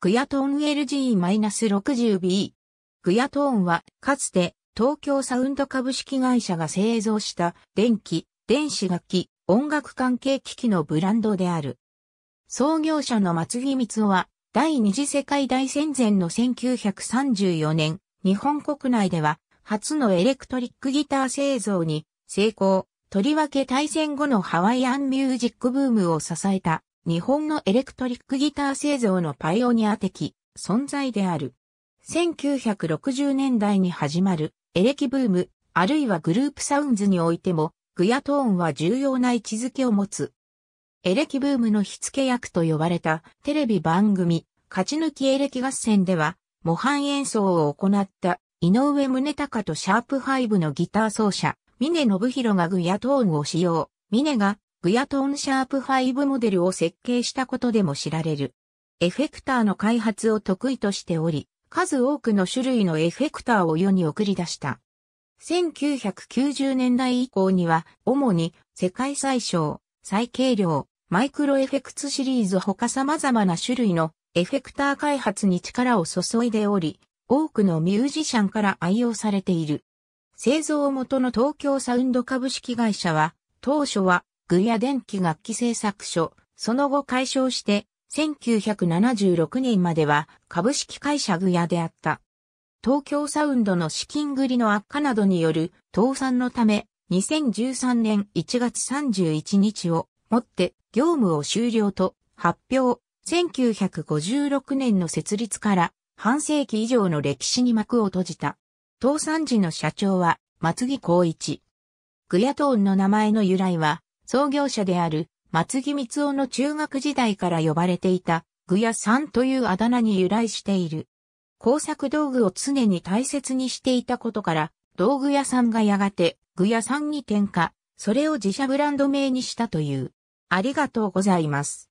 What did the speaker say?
クヤトーン LG-60B。クヤトーンは、かつて、東京サウンド株式会社が製造した電気、電子楽器、音楽関係機器のブランドである。創業者の松木光夫は、第二次世界大戦前の1934年、日本国内では、初のエレクトリックギター製造に成功、とりわけ大戦後のハワイアンミュージックブームを支えた日本のエレクトリックギター製造のパイオニア的存在である。1960年代に始まるエレキブーム、あるいはグループサウンズにおいても、グヤトーンは重要な位置づけを持つ。エレキブームの火付け役と呼ばれたテレビ番組、勝ち抜きエレキ合戦では、模範演奏を行った井上宗隆とシャープイブのギター奏者、峰信弘がグヤトーンを使用。峰がグヤトーンシャープ5モデルを設計したことでも知られる。エフェクターの開発を得意としており、数多くの種類のエフェクターを世に送り出した。1990年代以降には、主に世界最小、最軽量、マイクロエフェクツシリーズ他様々な種類のエフェクター開発に力を注いでおり、多くのミュージシャンから愛用されている。製造元の東京サウンド株式会社は、当初は具や電気楽器製作所、その後解消して、1976年までは株式会社具屋であった。東京サウンドの資金繰りの悪化などによる倒産のため、2013年1月31日をもって業務を終了と発表。1956年の設立から半世紀以上の歴史に幕を閉じた。倒産時の社長は松木光一。グヤトーンの名前の由来は、創業者である松木光雄の中学時代から呼ばれていた具屋さんというあだ名に由来している。工作道具を常に大切にしていたことから、道具屋さんがやがて具屋さんに転化、それを自社ブランド名にしたという。ありがとうございます。